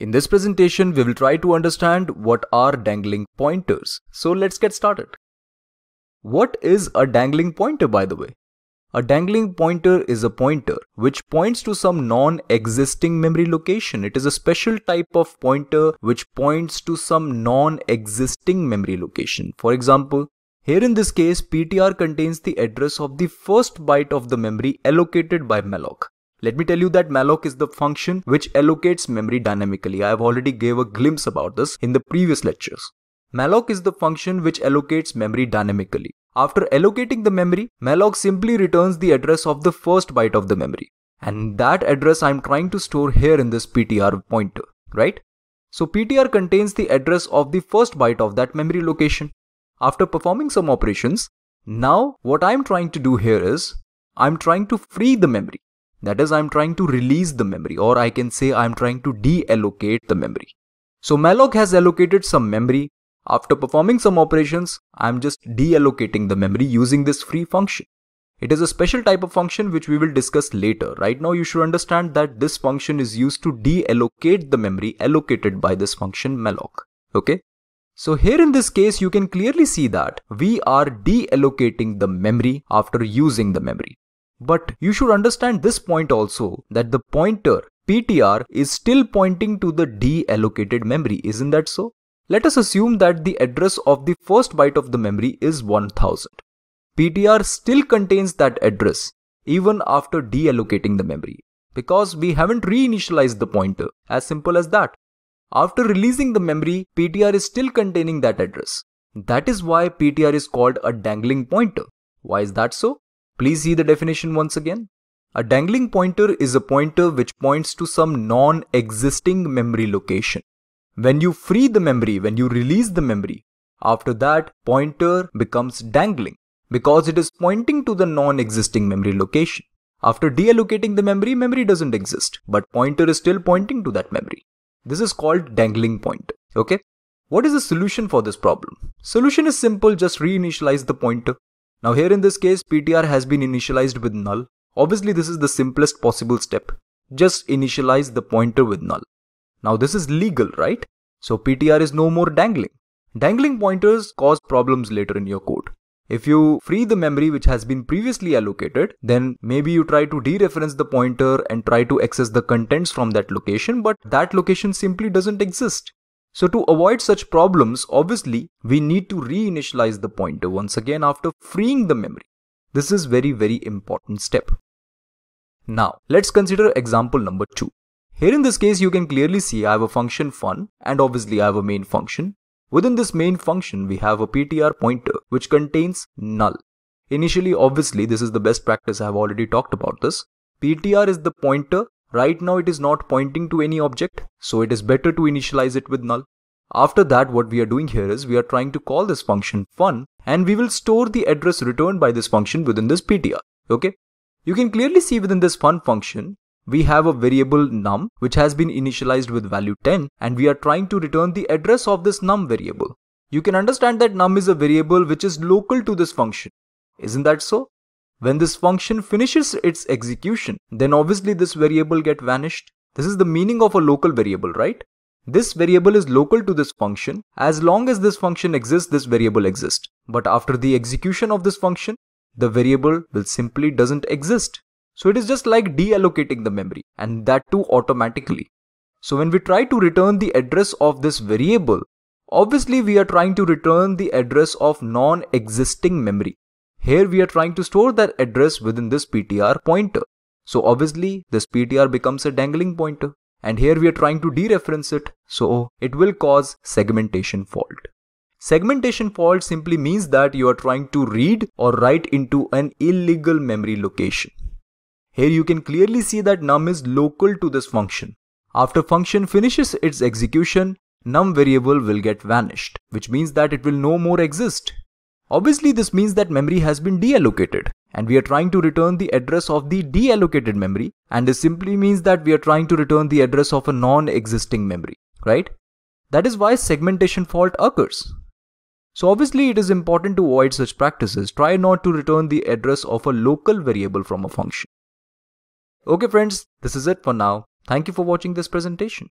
In this presentation, we will try to understand what are dangling pointers. So let's get started. What is a dangling pointer by the way? A dangling pointer is a pointer which points to some non-existing memory location. It is a special type of pointer which points to some non-existing memory location. For example, here in this case, PTR contains the address of the first byte of the memory allocated by malloc. Let me tell you that malloc is the function which allocates memory dynamically. I have already gave a glimpse about this in the previous lectures. Malloc is the function which allocates memory dynamically. After allocating the memory, malloc simply returns the address of the first byte of the memory. And that address I'm trying to store here in this PTR pointer, right? So PTR contains the address of the first byte of that memory location. After performing some operations, now what I'm trying to do here is, I'm trying to free the memory. That is, I'm trying to release the memory or I can say I'm trying to deallocate the memory. So malloc has allocated some memory. After performing some operations, I'm just deallocating the memory using this free function. It is a special type of function which we will discuss later. Right now you should understand that this function is used to deallocate the memory allocated by this function malloc. Okay. So here in this case you can clearly see that we are deallocating the memory after using the memory. But you should understand this point also that the pointer PTR is still pointing to the deallocated memory, isn't that so? Let us assume that the address of the first byte of the memory is 1000. PTR still contains that address even after deallocating the memory because we haven't reinitialized the pointer, as simple as that. After releasing the memory, PTR is still containing that address. That is why PTR is called a dangling pointer. Why is that so? Please see the definition once again. A dangling pointer is a pointer which points to some non-existing memory location. When you free the memory, when you release the memory, after that pointer becomes dangling because it is pointing to the non-existing memory location. After deallocating the memory, memory doesn't exist, but pointer is still pointing to that memory. This is called dangling pointer, okay? What is the solution for this problem? Solution is simple, just reinitialize the pointer. Now here in this case, PTR has been initialized with null. Obviously this is the simplest possible step. Just initialize the pointer with null. Now this is legal, right? So PTR is no more dangling. Dangling pointers cause problems later in your code. If you free the memory which has been previously allocated, then maybe you try to dereference the pointer and try to access the contents from that location, but that location simply doesn't exist. So to avoid such problems, obviously, we need to reinitialize the pointer once again after freeing the memory. This is very, very important step. Now, let's consider example number 2. Here in this case, you can clearly see I have a function fun and obviously I have a main function. Within this main function, we have a ptr pointer which contains null. Initially, obviously, this is the best practice I have already talked about this. ptr is the pointer Right now it is not pointing to any object, so it is better to initialize it with null. After that what we are doing here is we are trying to call this function fun and we will store the address returned by this function within this ptr. Okay. You can clearly see within this fun function we have a variable num which has been initialized with value 10 and we are trying to return the address of this num variable. You can understand that num is a variable which is local to this function. Isn't that so? When this function finishes its execution, then obviously this variable get vanished. This is the meaning of a local variable, right? This variable is local to this function. As long as this function exists, this variable exists. But after the execution of this function, the variable will simply doesn't exist. So it is just like deallocating the memory and that too automatically. So when we try to return the address of this variable, obviously we are trying to return the address of non-existing memory. Here we are trying to store that address within this PTR pointer. So obviously this PTR becomes a dangling pointer and here we are trying to dereference it so it will cause segmentation fault. Segmentation fault simply means that you are trying to read or write into an illegal memory location. Here you can clearly see that num is local to this function. After function finishes its execution, num variable will get vanished, which means that it will no more exist. Obviously, this means that memory has been deallocated and we are trying to return the address of the deallocated memory and this simply means that we are trying to return the address of a non-existing memory, right? That is why segmentation fault occurs. So obviously it is important to avoid such practices. Try not to return the address of a local variable from a function. Okay friends, this is it for now. Thank you for watching this presentation.